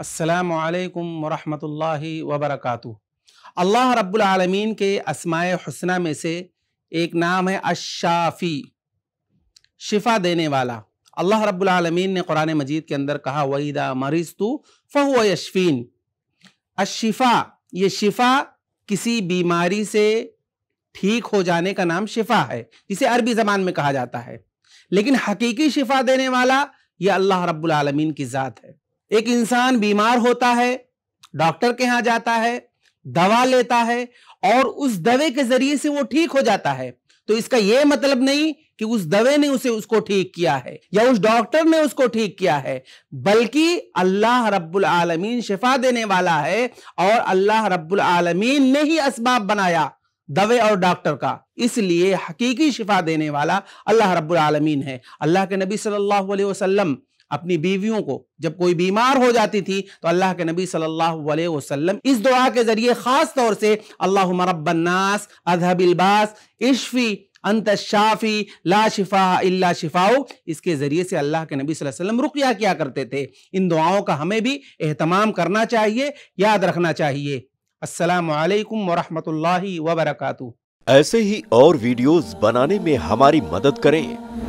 असलकम वरहमल वबरक अल्लाह रब्लमीन के असमाय हसना में से एक नाम है अशाफ़ी शिफा देने वाला अल्लाह रब्लमीन ने कुरान मजीद के अंदर कहा वहीदा मरीज तो फ़हु यशफ़ीन अशिफा ये शिफा किसी बीमारी से ठीक हो जाने का नाम शिफा है जिसे अरबी ज़बान में कहा जाता है लेकिन हकीकी शिफा देने वाला ये अल्लाह रब्लमीन की ज़ात है एक इंसान बीमार होता है डॉक्टर के यहां जाता है दवा लेता है और उस दवे के जरिए से वो ठीक हो जाता है तो इसका यह मतलब नहीं कि उस दवे ने उसे उसको ठीक किया है या उस डॉक्टर ने उसको ठीक किया है बल्कि अल्लाह रब्बुल आलमीन शिफा देने वाला है और अल्लाह रब्बुल आलमीन ने ही असबाब बनाया दवे और डॉक्टर का इसलिए हकीकी शिफा देने वाला अल्लाह रब्बुल आलमीन है अल्लाह के नबी सल्लल्लाहु अलैहि वसल्लम अपनी बीवियों को जब कोई बीमार हो जाती थी तो अल्लाह के नबी सल्लल्लाहु अलैहि वसल्लम इस दुआ के जरिए खास तौर से अल्लाह रबन्नास अधबिलबास इश्फी अंत शाफी ला शिफा इल्ला शिफाओ इसके ज़रिए से अल्लाह के नबी सल्लल्लाहु अलैहि वसल्लम रुकिया किया करते थे इन दुआओं का हमें भी एहतमाम करना चाहिए याद रखना चाहिए असलकम वरहमल वबरक ऐसे ही और वीडियोस बनाने में हमारी मदद करें